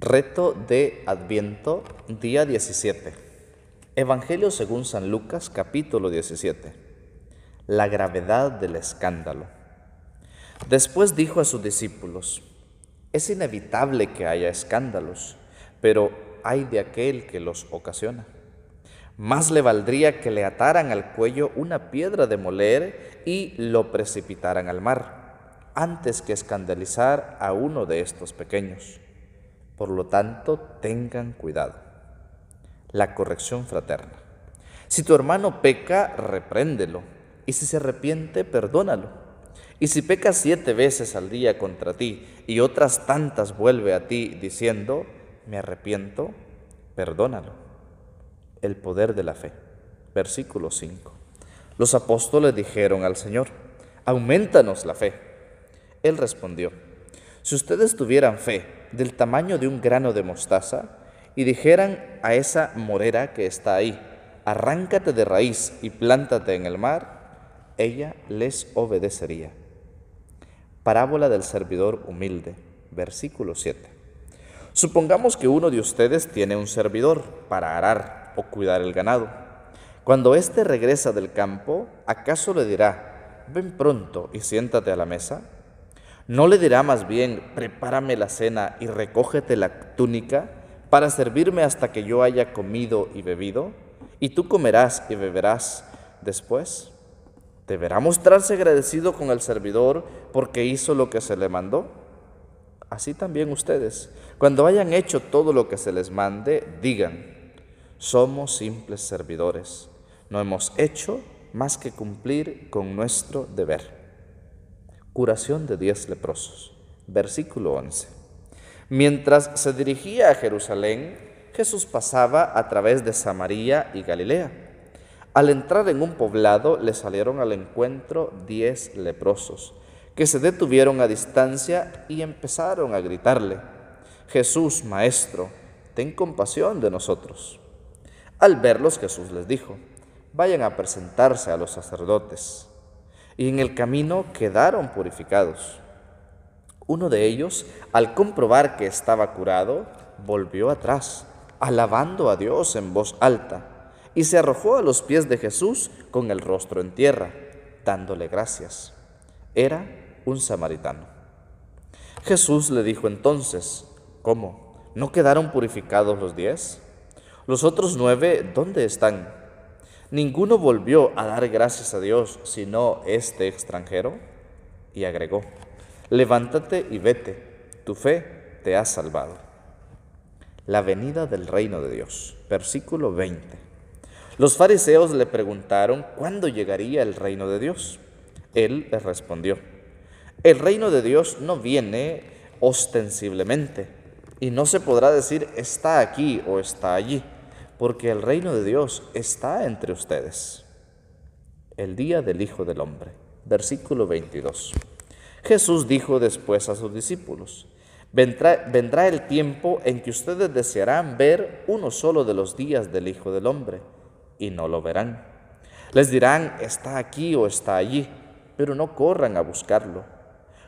Reto de Adviento, día 17. Evangelio según San Lucas, capítulo 17. La gravedad del escándalo. Después dijo a sus discípulos, es inevitable que haya escándalos, pero hay de aquel que los ocasiona. Más le valdría que le ataran al cuello una piedra de moler y lo precipitaran al mar, antes que escandalizar a uno de estos pequeños. Por lo tanto, tengan cuidado. La corrección fraterna. Si tu hermano peca, repréndelo. Y si se arrepiente, perdónalo. Y si peca siete veces al día contra ti y otras tantas vuelve a ti diciendo, me arrepiento, perdónalo. El poder de la fe. Versículo 5. Los apóstoles dijeron al Señor, aumentanos la fe. Él respondió, si ustedes tuvieran fe del tamaño de un grano de mostaza y dijeran a esa morera que está ahí, arráncate de raíz y plántate en el mar, ella les obedecería. Parábola del servidor humilde, versículo 7. Supongamos que uno de ustedes tiene un servidor para arar o cuidar el ganado. Cuando éste regresa del campo, ¿acaso le dirá, ven pronto y siéntate a la mesa? ¿No le dirá más bien, prepárame la cena y recógete la túnica para servirme hasta que yo haya comido y bebido? Y tú comerás y beberás después. Deberá mostrarse agradecido con el servidor porque hizo lo que se le mandó. Así también ustedes, cuando hayan hecho todo lo que se les mande, digan, somos simples servidores, no hemos hecho más que cumplir con nuestro deber. Curación de diez leprosos. Versículo 11. Mientras se dirigía a Jerusalén, Jesús pasaba a través de Samaria y Galilea. Al entrar en un poblado le salieron al encuentro diez leprosos, que se detuvieron a distancia y empezaron a gritarle, Jesús, Maestro, ten compasión de nosotros. Al verlos Jesús les dijo, vayan a presentarse a los sacerdotes y en el camino quedaron purificados. Uno de ellos, al comprobar que estaba curado, volvió atrás, alabando a Dios en voz alta, y se arrojó a los pies de Jesús con el rostro en tierra, dándole gracias. Era un samaritano. Jesús le dijo entonces, ¿cómo? ¿No quedaron purificados los diez? ¿Los otros nueve dónde están? Ninguno volvió a dar gracias a Dios, sino este extranjero, y agregó, levántate y vete, tu fe te ha salvado. La venida del reino de Dios, versículo 20. Los fariseos le preguntaron cuándo llegaría el reino de Dios. Él les respondió, el reino de Dios no viene ostensiblemente y no se podrá decir está aquí o está allí porque el reino de Dios está entre ustedes. El día del Hijo del Hombre. Versículo 22. Jesús dijo después a sus discípulos, vendrá, el tiempo en que ustedes desearán ver uno solo de los días del Hijo del Hombre, y no lo verán. Les dirán, está aquí o está allí, pero no corran a buscarlo.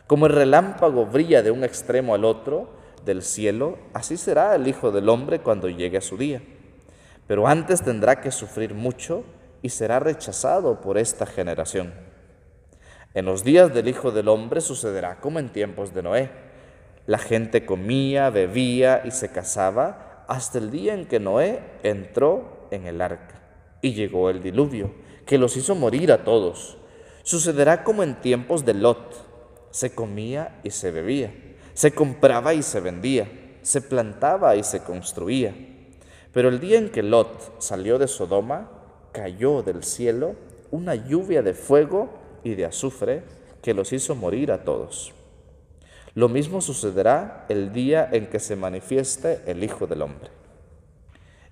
Como el relámpago brilla de un extremo al otro del cielo, así será el Hijo del Hombre cuando llegue a su día pero antes tendrá que sufrir mucho y será rechazado por esta generación. En los días del Hijo del Hombre sucederá como en tiempos de Noé. La gente comía, bebía y se casaba hasta el día en que Noé entró en el arca y llegó el diluvio, que los hizo morir a todos. Sucederá como en tiempos de Lot. Se comía y se bebía, se compraba y se vendía, se plantaba y se construía pero el día en que Lot salió de Sodoma, cayó del cielo una lluvia de fuego y de azufre que los hizo morir a todos. Lo mismo sucederá el día en que se manifieste el Hijo del Hombre.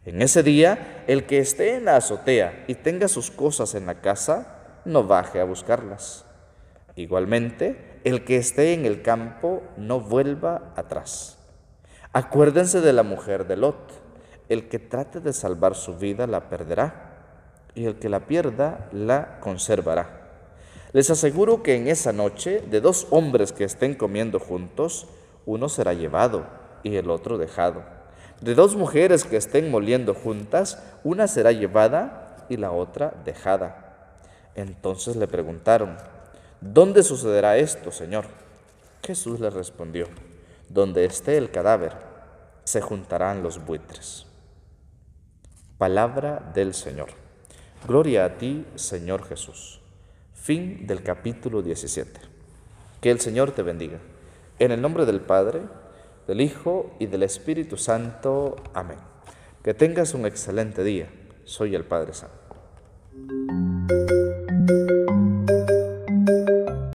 En ese día, el que esté en la azotea y tenga sus cosas en la casa, no baje a buscarlas. Igualmente, el que esté en el campo, no vuelva atrás. Acuérdense de la mujer de Lot el que trate de salvar su vida la perderá, y el que la pierda la conservará. Les aseguro que en esa noche, de dos hombres que estén comiendo juntos, uno será llevado y el otro dejado. De dos mujeres que estén moliendo juntas, una será llevada y la otra dejada. Entonces le preguntaron, ¿dónde sucederá esto, Señor? Jesús le respondió, donde esté el cadáver, se juntarán los buitres. Palabra del Señor. Gloria a ti, Señor Jesús. Fin del capítulo 17. Que el Señor te bendiga. En el nombre del Padre, del Hijo y del Espíritu Santo. Amén. Que tengas un excelente día. Soy el Padre Santo.